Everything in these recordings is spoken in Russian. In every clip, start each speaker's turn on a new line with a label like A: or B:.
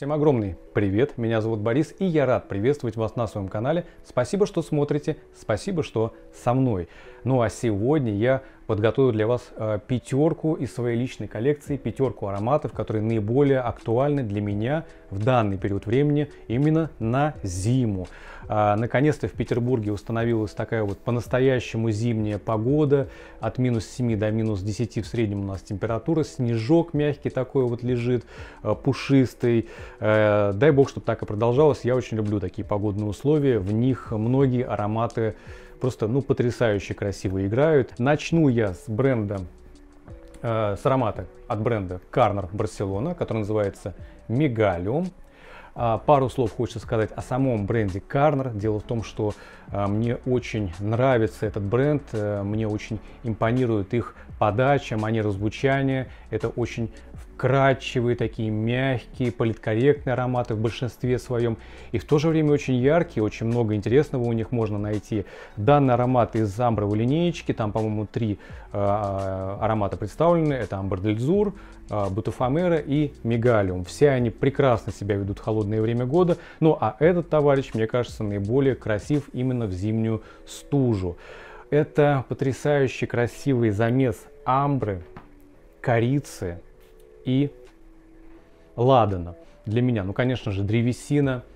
A: Всем огромный привет, меня зовут Борис, и я рад приветствовать вас на своем канале. Спасибо, что смотрите, спасибо, что со мной. Ну а сегодня я подготовил для вас э, пятерку из своей личной коллекции, пятерку ароматов, которые наиболее актуальны для меня в данный период времени именно на зиму. А, наконец-то в Петербурге установилась такая вот по-настоящему зимняя погода, от минус 7 до минус 10 в среднем у нас температура, снежок мягкий такой вот лежит, э, пушистый. Э, дай бог, чтобы так и продолжалось, я очень люблю такие погодные условия, в них многие ароматы Просто, ну, потрясающе красиво играют. Начну я с бренда, э, с аромата от бренда Карнер Барселона, который называется Мегалиум. Пару слов хочется сказать о самом бренде Карнер. Дело в том, что э, мне очень нравится этот бренд, э, мне очень импонирует их подача, манера звучания. Это очень, вкрадчивые, такие мягкие, политкорректные ароматы в большинстве своем. И в то же время очень яркие, очень много интересного у них можно найти. Данный аромат из амбровой линеечки, там, по-моему, три э, аромата представлены. Это амбр дельзур, э, а, бутафомера и мегалиум. Все они прекрасно себя ведут в холодное время года. Ну, а этот товарищ, мне кажется, наиболее красив именно в зимнюю стужу. Это потрясающе красивый замес амбры, корицы, и ладана. Для меня, ну, конечно же, древесина –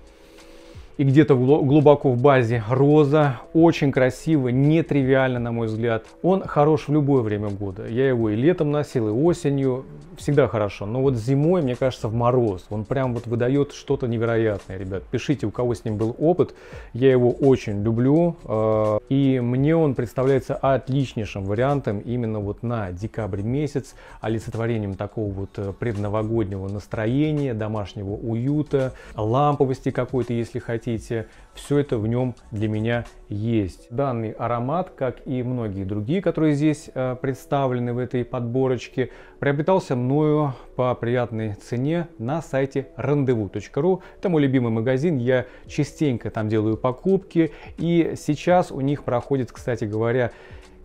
A: и где-то глубоко в базе роза. Очень красиво, нетривиально, на мой взгляд. Он хорош в любое время года. Я его и летом носил, и осенью. Всегда хорошо. Но вот зимой, мне кажется, в мороз. Он прям вот выдает что-то невероятное, ребят. Пишите, у кого с ним был опыт. Я его очень люблю. Э, и мне он представляется отличнейшим вариантом именно вот на декабрь месяц. Олицетворением такого вот э, предновогоднего настроения, домашнего уюта, ламповости какой-то, если хотите хотите. Все это в нем для меня есть. Данный аромат, как и многие другие, которые здесь э, представлены в этой подборочке, приобретался мною по приятной цене на сайте rendezvous.ru. Это мой любимый магазин, я частенько там делаю покупки. И сейчас у них проходит, кстати говоря,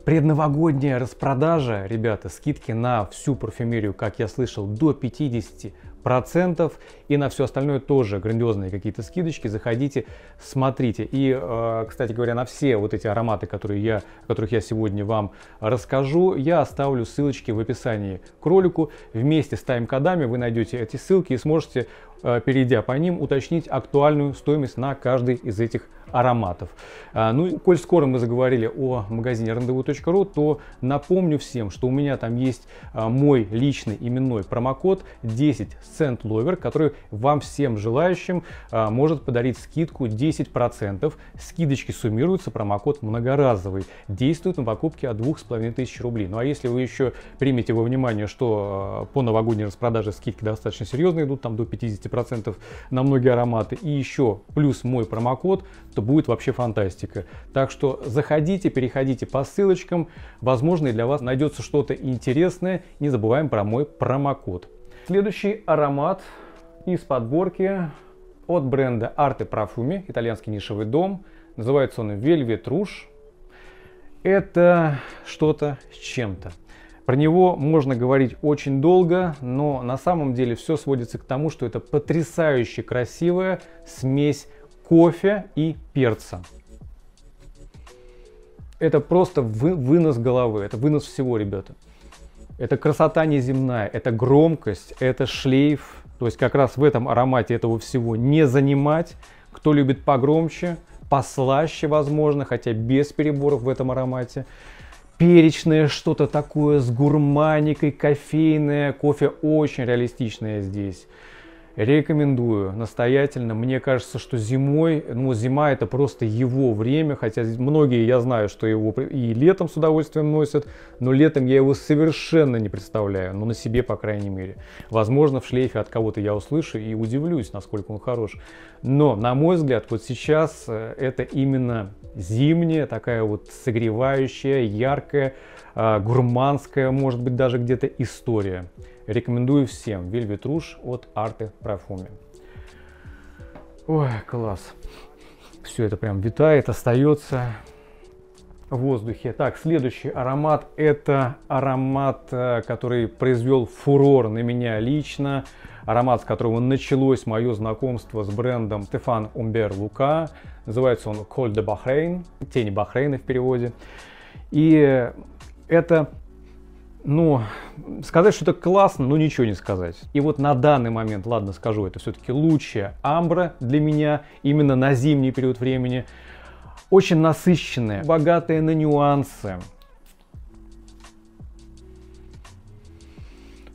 A: Предновогодняя распродажа, ребята, скидки на всю парфюмерию, как я слышал, до 50% процентов и на все остальное тоже грандиозные какие-то скидочки. Заходите, смотрите. И, э, кстати говоря, на все вот эти ароматы, которые я, которых я сегодня вам расскажу, я оставлю ссылочки в описании к ролику. Вместе с тайм-кодами вы найдете эти ссылки и сможете, э, перейдя по ним, уточнить актуальную стоимость на каждый из этих ароматов. А, ну, коль скоро мы заговорили о магазине рандеву.ру, то напомню всем, что у меня там есть а, мой личный именной промокод 10 Cent Lover, который вам всем желающим а, может подарить скидку 10%. Скидочки суммируются, промокод многоразовый. Действует на покупке от 2500 рублей. Ну а если вы еще примете во внимание, что по новогодней распродаже скидки достаточно серьезные идут, там до 50% на многие ароматы, и еще плюс мой промокод, то что будет вообще фантастика. Так что заходите, переходите по ссылочкам, возможно и для вас найдется что-то интересное. Не забываем про мой промокод. Следующий аромат из подборки от бренда Arte Profumi, итальянский нишевый дом. Называется он Velvet Rouge. Это что-то с чем-то. Про него можно говорить очень долго, но на самом деле все сводится к тому, что это потрясающе красивая смесь кофе и перца. Это просто вы, вынос головы, это вынос всего, ребята. Это красота неземная, это громкость, это шлейф. То есть как раз в этом аромате этого всего не занимать. Кто любит погромче, послаще, возможно, хотя без переборов в этом аромате. Перечное что-то такое с гурманикой, кофейное. Кофе очень реалистичное здесь. Рекомендую настоятельно. Мне кажется, что зимой, ну зима это просто его время, хотя многие, я знаю, что его и летом с удовольствием носят, но летом я его совершенно не представляю, но ну, на себе, по крайней мере. Возможно, в шлейфе от кого-то я услышу и удивлюсь, насколько он хорош. Но, на мой взгляд, вот сейчас э, это именно зимняя, такая вот согревающая, яркая, а, гурманская, может быть, даже где-то история. Рекомендую всем Velvet Rouge от Arte Perfume. Ой, класс. Все это прям витает, остается в воздухе. Так, следующий аромат – это аромат, э, который произвел фурор на меня лично. Аромат, с которого началось мое знакомство с брендом Стефан Умбер Лука. Называется он Коль де Бахрейн, Тень Бахрейна в переводе. И это ну, сказать, что это классно, ну ничего не сказать. И вот на данный момент, ладно, скажу, это все-таки лучшая амбра для меня именно на зимний период времени. Очень насыщенная, богатая на нюансы.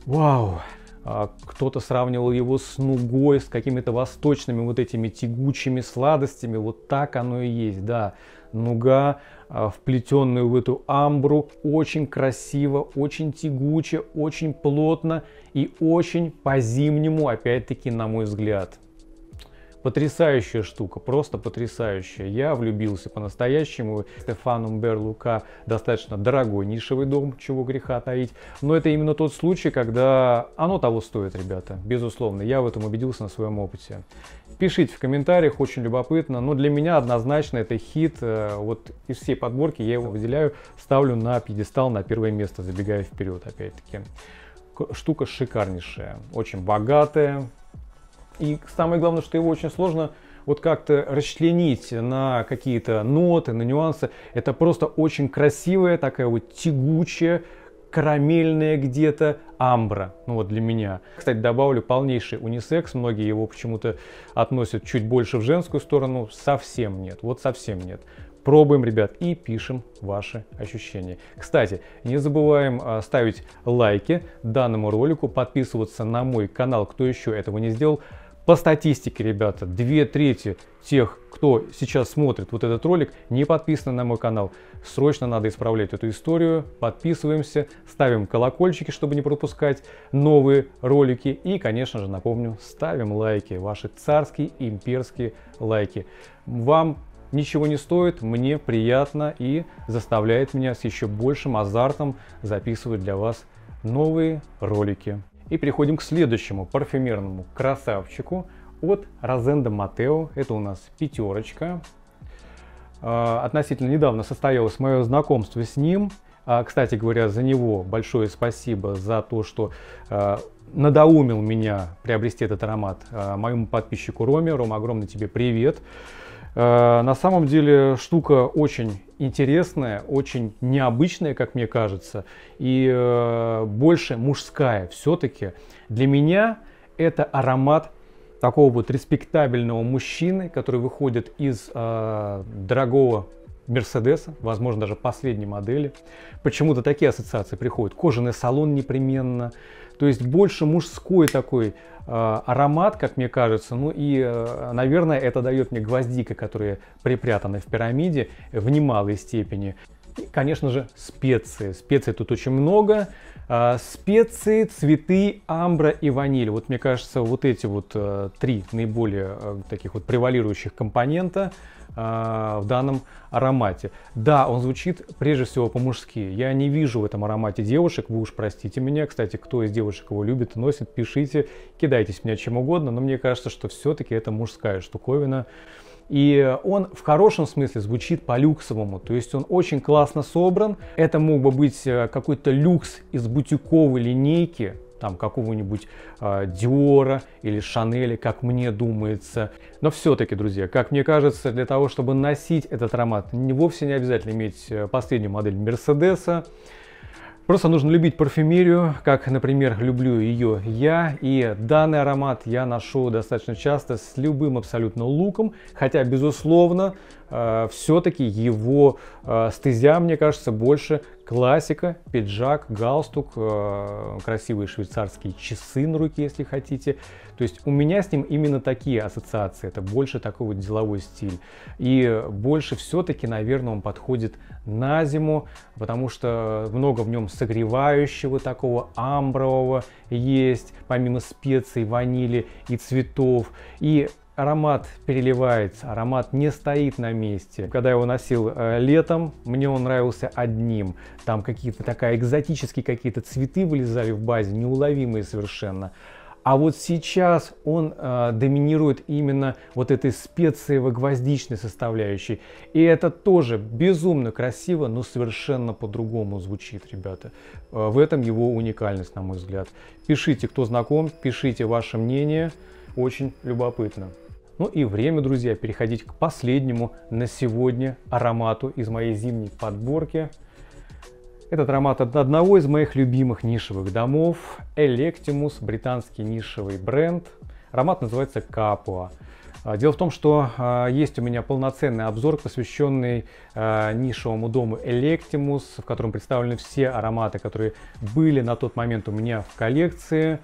A: Вау! А, кто-то сравнивал его с нугой, с какими-то восточными вот этими тягучими сладостями. Вот так оно и есть, да. Нуга а, вплетенную в эту амбру. Очень красиво, очень тягуче, очень плотно и очень по-зимнему, опять-таки, на мой взгляд. Потрясающая штука, просто потрясающая. Я влюбился по-настоящему. Стефан Умбер Лука достаточно дорогой нишевый дом, чего греха таить. Но это именно тот случай, когда оно того стоит, ребята. Безусловно, я в этом убедился на своем опыте. Пишите в комментариях, очень любопытно. Но для меня однозначно это хит. Э, вот из всей подборки я его выделяю, ставлю на пьедестал, на первое место, забегая вперед опять-таки штука шикарнейшая, очень богатая, и самое главное, что его очень сложно вот как-то расчленить на какие-то ноты, на нюансы. Это просто очень красивая, такая вот тягучая, карамельная где-то амбра, ну вот для меня. Кстати, добавлю полнейший унисекс, многие его почему-то относят чуть больше в женскую сторону, совсем нет, вот совсем нет. Пробуем, ребят, и пишем ваши ощущения. Кстати, не забываем а, ставить лайки данному ролику, подписываться на мой канал, кто еще этого не сделал. По статистике, ребята, две трети тех, кто сейчас смотрит вот этот ролик, не подписаны на мой канал. Срочно надо исправлять эту историю. Подписываемся, ставим колокольчики, чтобы не пропускать новые ролики. И, конечно же, напомню, ставим лайки, ваши царские, имперские лайки. Вам ничего не стоит, мне приятно и заставляет меня с еще большим азартом записывать для вас новые ролики. И переходим к следующему парфюмерному красавчику от Розенда Матео. Это у нас пятерочка. А, относительно недавно состоялось мое знакомство с ним. А, кстати говоря, за него большое спасибо за то, что а, надоумил меня приобрести этот аромат моему подписчику Роме. Рома, огромный тебе привет. Привет. Э, на самом деле штука очень интересная, очень необычная, как мне кажется, и э, больше мужская все-таки. Для меня это аромат такого вот респектабельного мужчины, который выходит из э, дорогого Мерседеса, возможно, даже последней модели. Почему-то такие ассоциации приходят. Кожаный салон непременно, то есть больше мужской такой э, аромат, как мне кажется. Ну и, э, наверное, это дает мне гвоздика, которая припрятана в пирамиде в немалой степени. И, конечно же, специи. Специй тут очень много. Э, специи, цветы, амбра и ваниль. Вот мне кажется, вот эти вот э, три наиболее э, таких вот превалирующих компонента – Э, в данном аромате. Да, он звучит прежде всего по-мужски. Я не вижу в этом аромате девушек, вы уж простите меня. Кстати, кто из девушек его любит и носит, пишите, кидайтесь меня чем угодно, но мне кажется, что все-таки это мужская штуковина. И он в хорошем смысле звучит по-люксовому, то есть он очень классно собран. Это мог бы быть э, какой-то люкс из бутиковой линейки, там какого-нибудь э, Диора или Шанели, как мне думается. Но все-таки, друзья, как мне кажется, для того, чтобы носить этот аромат, не, вовсе не обязательно иметь э, последнюю модель Мерседеса. Просто нужно любить парфюмерию, как, например, люблю ее я. И данный аромат я ношу достаточно часто с любым абсолютно луком, хотя, безусловно, э, все-таки его э, стезя, мне кажется, больше Классика, пиджак, галстук, э, красивые швейцарские часы на руке, если хотите. То есть у меня с ним именно такие ассоциации. Это больше такой вот деловой стиль. И больше все-таки, наверное, он подходит на зиму, потому что много в нем согревающего такого амбрового есть, помимо специй, ванили и цветов. И Аромат переливается, аромат не стоит на месте. Когда я его носил э, летом, мне он нравился одним. Там какие-то такая экзотические какие-то цветы вылезали в базе, неуловимые совершенно. А вот сейчас он э, доминирует именно вот этой специево-гвоздичной составляющей. И это тоже безумно красиво, но совершенно по-другому звучит, ребята. Э, в этом его уникальность, на мой взгляд. Пишите, кто знаком, пишите ваше мнение. Очень любопытно. Ну и время, друзья, переходить к последнему на сегодня аромату из моей зимней подборки. Этот аромат от одного из моих любимых нишевых домов. Electimus, британский нишевый бренд. Аромат называется Капуа. А, дело в том, что а, есть у меня полноценный обзор, посвященный а, нишевому дому Electimus, в котором представлены все ароматы, которые были на тот момент у меня в коллекции.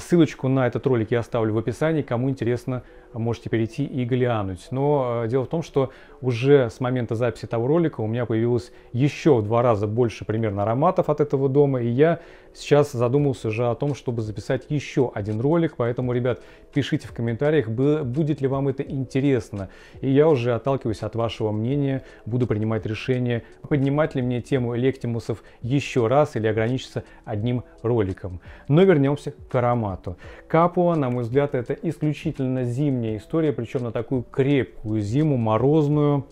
A: Ссылочку на этот ролик я оставлю в описании. Кому интересно, можете перейти и глянуть. Но дело в том, что уже с момента записи того ролика у меня появилось еще в два раза больше примерно ароматов от этого дома. И я сейчас задумался же о том, чтобы записать еще один ролик. Поэтому, ребят, пишите в комментариях, будет ли вам это интересно. И я уже отталкиваюсь от вашего мнения, буду принимать решение, поднимать ли мне тему лектимусов еще раз или ограничиться одним роликом. Но вернемся к аромату. Капуа, на мой взгляд, это исключительно зимняя история, причем на такую крепкую зиму, морозную.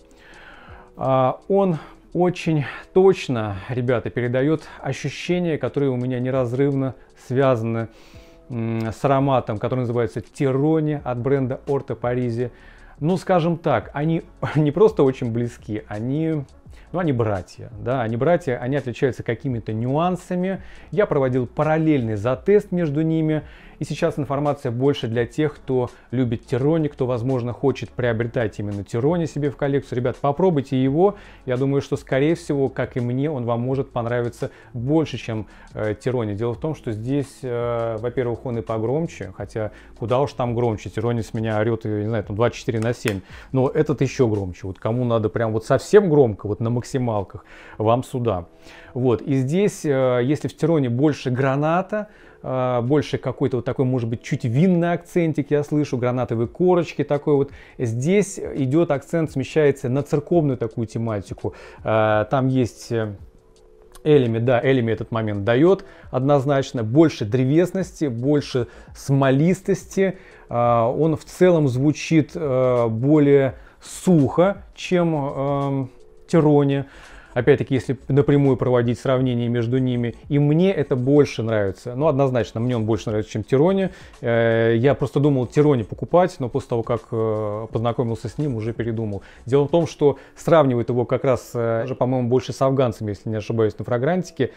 A: А, он очень точно, ребята, передает ощущения, которые у меня неразрывно связаны с с ароматом, который называется Тирони от бренда Орто Паризи. Ну, скажем так, они не просто очень близки, они ну, они братья, да, они братья, они отличаются какими-то нюансами. Я проводил параллельный затест между ними, и сейчас информация больше для тех, кто любит Тирони, кто, возможно, хочет приобретать именно Тирони себе в коллекцию. Ребят, попробуйте его. Я думаю, что, скорее всего, как и мне, он вам может понравиться больше, чем э, Тирони. Дело в том, что здесь, э, во-первых, он и погромче, хотя куда уж там громче. Тирони с меня орет, я э, не знаю, там 24 на 7. Но этот еще громче. Вот кому надо прям вот совсем громко, вот на максималках, вам сюда. Вот. И здесь, э, если в Тироне больше граната, а, больше какой-то вот такой, может быть, чуть винный акцентик я слышу, гранатовые корочки такой вот. Здесь идет акцент, смещается на церковную такую тематику. А, там есть э, Элеми, да, Элеми этот момент дает однозначно. Больше древесности, больше смолистости. А, он в целом звучит э, более сухо, чем эм, Тироне опять-таки, если напрямую проводить сравнение между ними, и мне это больше нравится. Ну, однозначно, мне он больше нравится, чем Тирони. Э, я просто думал Тирони покупать, но после того, как э, познакомился с ним, уже передумал. Дело в том, что сравнивают его как раз, э, уже, по-моему, больше с афганцами, если не ошибаюсь, на фрагрантике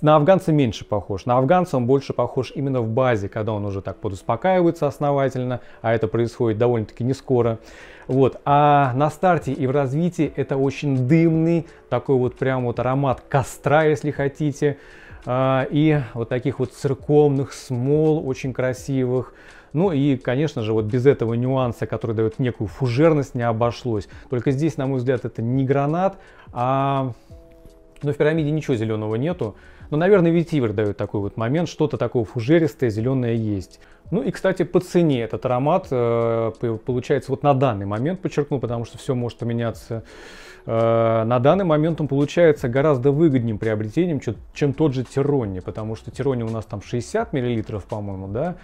A: на афганца меньше похож. На афганца он больше похож именно в базе, когда он уже так подуспокаивается основательно, а это происходит довольно-таки не скоро. Вот. А на старте и в развитии это очень дымный, такой вот прям вот аромат костра, если хотите, а, и вот таких вот церковных смол очень красивых. Ну и, конечно же, вот без этого нюанса, который дает некую фужерность, не обошлось. Только здесь, на мой взгляд, это не гранат, а но в пирамиде ничего зеленого нету. Но, наверное, ветивер дает такой вот момент, что-то такое фужеристое, зеленое есть. Ну и, кстати, по цене этот аромат э, получается вот на данный момент, подчеркну, потому что все может поменяться. Э, на данный момент он получается гораздо выгоднее приобретением, чем тот же Тирони, потому что Тирони у нас там 60 миллилитров, по-моему, да?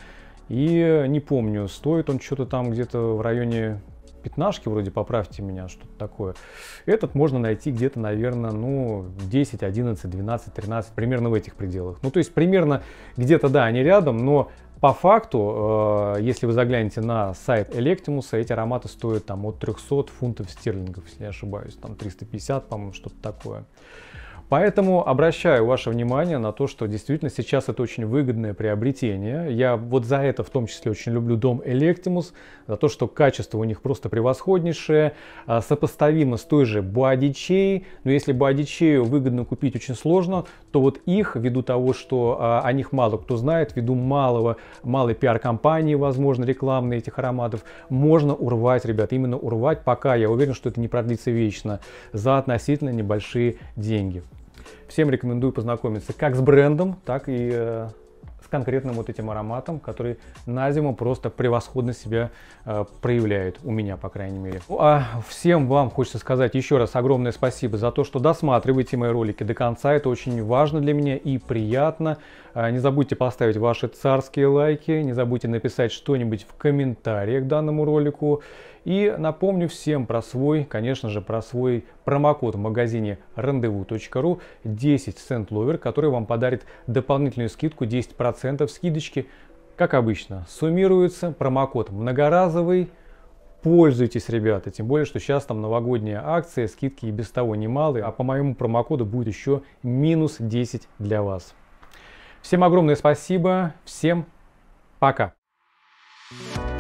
A: И э, не помню, стоит он что-то там где-то в районе пятнашки вроде, поправьте меня, что-то такое. Этот можно найти где-то, наверное, ну, 10, 11, 12, 13, примерно в этих пределах. Ну, то есть примерно где-то, да, они рядом, но по факту, э, если вы заглянете на сайт Electimus, эти ароматы стоят там от 300 фунтов стерлингов, если не ошибаюсь, там 350, по-моему, что-то такое. Поэтому обращаю ваше внимание на то, что действительно сейчас это очень выгодное приобретение. Я вот за это в том числе очень люблю дом Electimus, за то, что качество у них просто превосходнейшее, а, сопоставимо с той же Бадичей. Но если Boadichey выгодно купить очень сложно, то вот их, ввиду того, что а, о них мало кто знает, ввиду малого, малой пиар-компании, возможно, рекламной этих ароматов, можно урвать, ребят, именно урвать, пока я уверен, что это не продлится вечно, за относительно небольшие деньги. Всем рекомендую познакомиться как с брендом, так и э, с конкретным вот этим ароматом, который на зиму просто превосходно себя э, проявляет, у меня, по крайней мере. Ну, а всем вам хочется сказать еще раз огромное спасибо за то, что досматриваете мои ролики до конца. Это очень важно для меня и приятно. Э, не забудьте поставить ваши царские лайки, не забудьте написать что-нибудь в комментариях к данному ролику. И напомню всем про свой, конечно же, про свой промокод в магазине rendezvous.ru 10 цент ловер, который вам подарит дополнительную скидку 10% скидочки. Как обычно, суммируется промокод многоразовый, Пользуйтесь, ребята, тем более, что сейчас там новогодняя акция, скидки и без того немалые, а по моему промокоду будет еще минус 10 для вас. Всем огромное спасибо, всем пока! thank you